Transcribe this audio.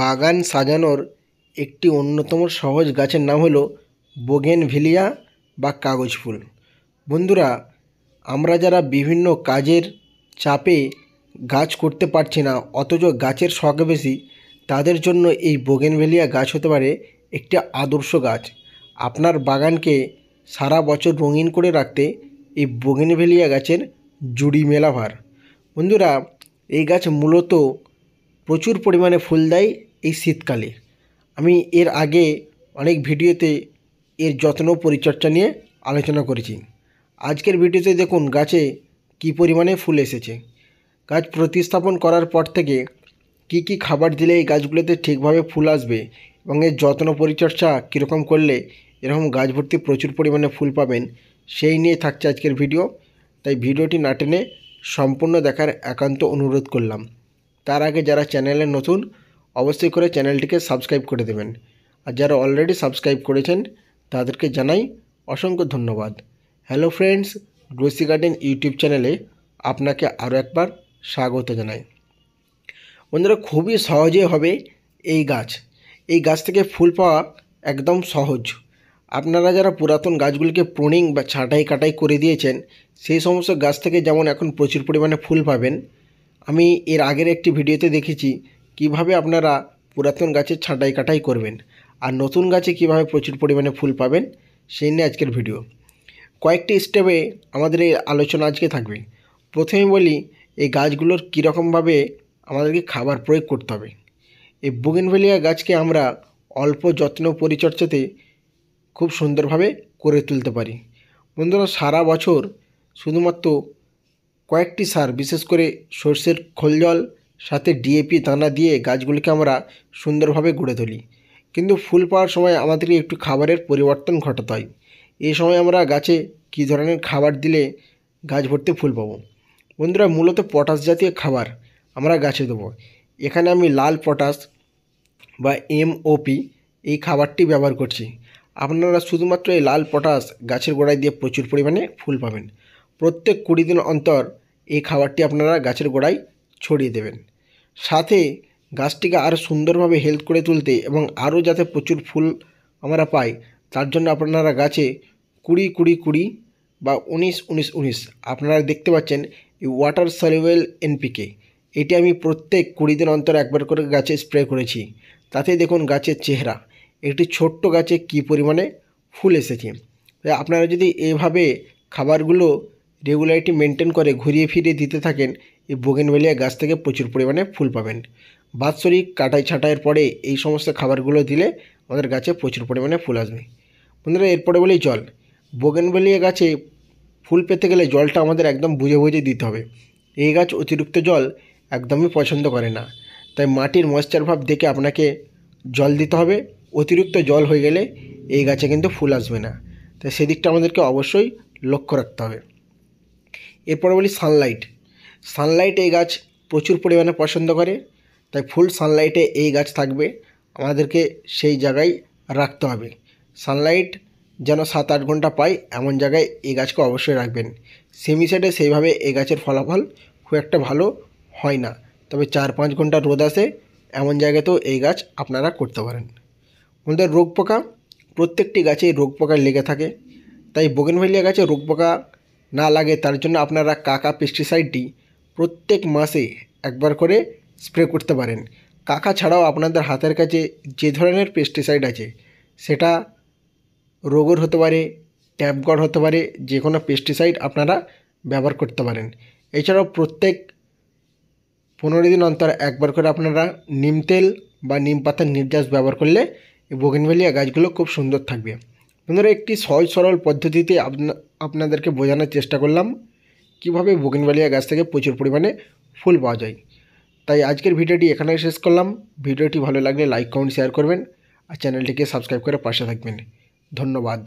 বাগান সাজানোর একটি অন্যতম সহজ গাছের নাম হলো বোগেনভিলিয়া বা কাগজ ফুল বন্ধুরা আমরা যারা বিভিন্ন কাজের চাপে গাছ করতে পারছি না অথচ গাছের শখ বেশি তাদের জন্য এই বোগেনভেলিয়া গাছ হতে পারে একটি আদর্শ গাছ আপনার বাগানকে সারা বছর রঙিন করে রাখতে এই বোগেনভেলিয়া গাছের জুড়ি মেলা ভার বন্ধুরা এই গাছ মূলত প্রচুর পরিমাণে ফুল দেয় এই শীতকালে আমি এর আগে অনেক ভিডিওতে এর যত্ন পরিচর্যা নিয়ে আলোচনা করেছি আজকের ভিডিওতে দেখুন গাছে কি পরিমাণে ফুল এসেছে গাছ প্রতিস্থাপন করার পর থেকে কি কি খাবার দিলে এই গাছগুলোতে ঠিকভাবে ফুল আসবে এবং এর যত্ন পরিচর্যা কীরকম করলে এরকম গাছ ভর্তি প্রচুর পরিমাণে ফুল পাবেন সেই নিয়ে থাকছে আজকের ভিডিও তাই ভিডিওটি না টেনে সম্পূর্ণ দেখার একান্ত অনুরোধ করলাম তার আগে যারা চ্যানেলে নতুন অবশ্যই করে চ্যানেলটিকে সাবস্ক্রাইব করে দেবেন আর যারা অলরেডি সাবস্ক্রাইব করেছেন তাদেরকে জানাই অসংখ্য ধন্যবাদ hello friends Glossy Garden YouTube চ্যানেলে আপনাকে আরও একবার স্বাগত জানাই বন্ধুরা খুবই সহজে হবে এই গাছ এই গাছ থেকে ফুল পাওয়া একদম সহজ আপনারা যারা পুরাতন গাছগুলিকে প্রুনিং বা ছাঁটাই কাটাই করে দিয়েছেন সেই সমস্ত গাছ থেকে যেমন এখন প্রচুর পরিমাণে ফুল পাবেন আমি এর আগের একটি ভিডিওতে দেখেছি কিভাবে আপনারা পুরাতন গাছের ছাঁটাই কাটাই করবেন আর নতুন গাছে কিভাবে প্রচুর পরিমাণে ফুল পাবেন সেই নিয়ে আজকের ভিডিও কয়েকটি স্টেপে আমাদের এই আলোচনা আজকে থাকবে প্রথমে বলি এই গাছগুলোর কীরকমভাবে আমাদেরকে খাবার প্রয়োগ করতে হবে এই বুগেনভেলিয়া গাছকে আমরা অল্প যত্ন পরিচর্যাতে খুব সুন্দরভাবে করে তুলতে পারি বন্ধুরা সারা বছর শুধুমাত্র কয়েকটি সার বিশেষ করে সর্ষের খোল জল সাথে ডিএপি দানা দিয়ে গাছগুলিকে আমরা সুন্দরভাবে গড়ে তুলি কিন্তু ফুল পাওয়ার সময় আমাদেরকে একটু খাবারের পরিবর্তন ঘটাতে হয় এই সময় আমরা গাছে কী ধরনের খাবার দিলে গাছ ভর্তি ফুল পাবো বন্ধুরা মূলত পটাশ জাতীয় খাবার আমরা গাছে দেবো এখানে আমি লাল পটাশ বা এমওপি এই খাবারটি ব্যবহার করছি আপনারা শুধুমাত্র এই লাল পটাশ গাছের গোড়ায় দিয়ে প্রচুর পরিমাণে ফুল পাবেন প্রত্যেক কুড়ি দিন অন্তর এই খাবারটি আপনারা গাছের গোড়ায় ছড়িয়ে দেবেন সাথে গাছটিকে আরও সুন্দরভাবে হেল্প করে তুলতে এবং আরও যাতে প্রচুর ফুল আমরা পাই তার জন্য আপনারা গাছে কুড়ি কুড়ি কুড়ি বা উনিশ উনিশ উনিশ আপনারা দেখতে পাচ্ছেন এই ওয়াটার সলিউয়েল এনপিকে এটি আমি প্রত্যেক কুড়ি দিন অন্তর একবার করে গাছে স্প্রে করেছি তাতে দেখুন গাছের চেহারা একটি ছোট্ট গাছে কি পরিমাণে ফুল এসেছে আপনারা যদি এভাবে খাবারগুলো রেগুলারিটি মেনটেন করে ঘুরিয়ে ফিরিয়ে দিতে থাকেন এই বোগেনভেলিয়া গাছ থেকে প্রচুর পরিমাণে ফুল পাবেন বাৎসরিক কাটাই ছাঁটাইয়ের পরে এই সমস্ত খাবারগুলো দিলে আমাদের গাছে প্রচুর পরিমাণে ফুল আসবে বন্ধুরা এরপরে বলি জল বোগেনভেলিয়া গাছে ফুল পেতে গেলে জলটা আমাদের একদম বুঝে বুঝে দিতে হবে এই গাছ অতিরিক্ত জল একদমই পছন্দ করে না তাই মাটির ময়েশ্চার ভাব দেখে আপনাকে জল দিতে হবে অতিরিক্ত জল হয়ে গেলে এই গাছে কিন্তু ফুল আসবে না তাই সেদিকটা আমাদেরকে অবশ্যই লক্ষ্য রাখতে হবে এরপরে বলি সানলাইট সানলাইট এই গাছ প্রচুর পরিমাণে পছন্দ করে তাই ফুল সানলাইটে এই গাছ থাকবে আমাদেরকে সেই জায়গায় রাখতে হবে সানলাইট যেন সাত আট ঘন্টা পায় এমন জায়গায় এই গাছকে অবশ্যই রাখবেন সেমি সাইডে সেইভাবে এই গাছের ফলাফল খুব একটা ভালো হয় না তবে চার পাঁচ ঘন্টা রোদ আসে এমন জায়গাতেও এই গাছ আপনারা করতে পারেন আমাদের রোগ পোকা প্রত্যেকটি গাছে রোগ পোকা লেগে থাকে তাই বোগেনভেলিয়া গাছে রোগ পোকা না লাগে তার জন্য আপনারা কাকা পেস্টিসাইডটি প্রত্যেক মাসে একবার করে স্প্রে করতে পারেন কাকা ছাড়াও আপনাদের হাতের কাছে যে ধরনের পেস্টিসাইড আছে সেটা রোগর হতে পারে ট্যাপগড় হতে পারে যে কোনো পেস্টিসাইড আপনারা ব্যবহার করতে পারেন এছাড়াও প্রত্যেক পনেরো দিন অন্তর একবার করে আপনারা নিম তেল বা নিম পাতার নির্যাস ব্যবহার করলে বোগেনভেলিয়া গাছগুলো খুব সুন্দর থাকবে বন্ধুরা একটি সহজ সরল পদ্ধতিতে আপনাদেরকে বোঝানোর চেষ্টা করলাম কিভাবে বোগিনবালিয়া গাছ থেকে প্রচুর পরিমাণে ফুল পাওয়া যায় তাই আজকের ভিডিওটি এখানে শেষ করলাম ভিডিওটি ভালো লাগলে লাইক কমেন্ট শেয়ার করবেন আর চ্যানেলটিকে সাবস্ক্রাইব করে পাশে থাকবেন ধন্যবাদ